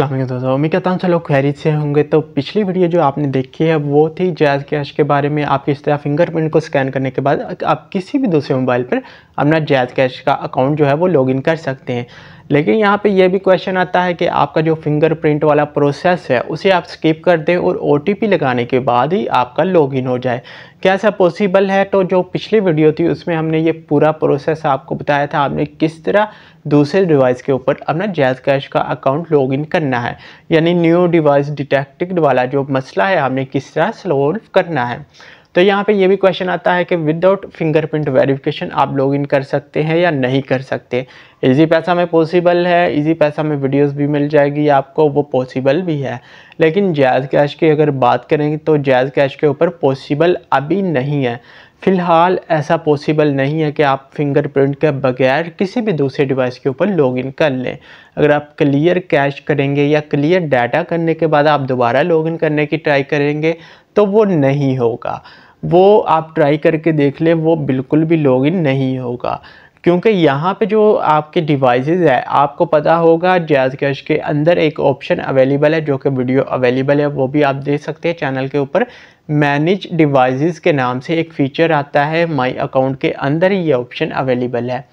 अल्लाह दोस्तों उम्मीद करता हूँ चलो खैरित से होंगे तो पिछली वीडियो जो आपने देखी है वो थी जैज़ कैश के बारे में आप किस तरह फिंगरप्रिंट को स्कैन करने के बाद आप किसी भी दूसरे मोबाइल पर अपना जैज़ कैश का अकाउंट जो है वो लॉगिन कर सकते हैं लेकिन यहाँ पे ये भी क्वेश्चन आता है कि आपका जो फिंगरप्रिंट वाला प्रोसेस है उसे आप स्किप कर दें और ओ लगाने के बाद ही आपका लॉगिन हो जाए क्या ऐसा पॉसिबल है तो जो पिछली वीडियो थी उसमें हमने ये पूरा प्रोसेस आपको बताया था आपने किस तरह दूसरे डिवाइस के ऊपर अपना जैज कैश का अकाउंट लॉगिन करना है यानी न्यू डिवाइस डिटेक्टेड वाला जो मसला है आपने किस तरह सॉल्व करना है तो यहाँ पे ये भी क्वेश्चन आता है कि विदाउट फिंगरप्रिंट वेरिफिकेशन आप लॉग इन कर सकते हैं या नहीं कर सकते इजी पैसा में पॉसिबल है इजी पैसा में वीडियोस भी मिल जाएगी आपको वो पॉसिबल भी है लेकिन जैज़ कैश की अगर बात करेंगे तो जैज़ कैश के ऊपर पॉसिबल अभी नहीं है फ़िलहाल ऐसा पॉसिबल नहीं है कि आप फिंगरप्रिंट के बगैर किसी भी दूसरे डिवाइस के ऊपर लॉगिन कर लें अगर आप क्लियर कैश करेंगे या क्लियर डाटा करने के बाद आप दोबारा लॉगिन करने की ट्राई करेंगे तो वो नहीं होगा वो आप ट्राई करके देख लें वो बिल्कुल भी लॉगिन नहीं होगा क्योंकि यहाँ पे जो आपके डिवाइसेस है आपको पता होगा जैज़ कैश के अंदर एक ऑप्शन अवेलेबल है जो कि वीडियो अवेलेबल है वो भी आप देख सकते हैं चैनल के ऊपर मैनेज डिवाइसेस के नाम से एक फ़ीचर आता है माय अकाउंट के अंदर ही ये ऑप्शन अवेलेबल है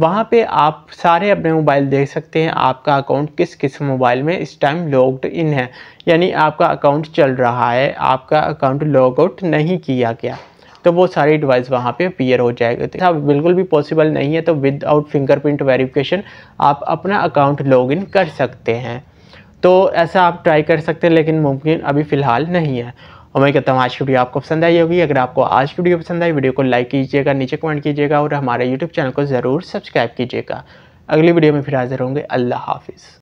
वहाँ पे आप सारे अपने मोबाइल देख सकते हैं आपका अकाउंट किस किस मोबाइल में इस टाइम लॉग्ड इन है यानी आपका अकाउंट चल रहा है आपका अकाउंट लॉग आउट नहीं किया गया तो वो सारी डिवाइस वहाँ पे अपीयर हो जाएगा तो आप हाँ, बिल्कुल भी पॉसिबल नहीं है तो विदाउट फिंगरप्रिंट वेरिफिकेशन आप अपना अकाउंट इन कर सकते हैं तो ऐसा आप ट्राई कर सकते हैं लेकिन मुमकिन अभी फ़िलहाल नहीं है और मैं कहता हूँ आज की वीडियो आपको पसंद आई होगी अगर आपको आज की वीडियो पसंद आई वीडियो को लाइक कीजिएगा नीचे कमेंट कीजिएगा और हमारे यूट्यूब चैनल को ज़रूर सब्सक्राइब कीजिएगा अगली वीडियो में फिर हाजिर होंगे अल्लाह हाफिज़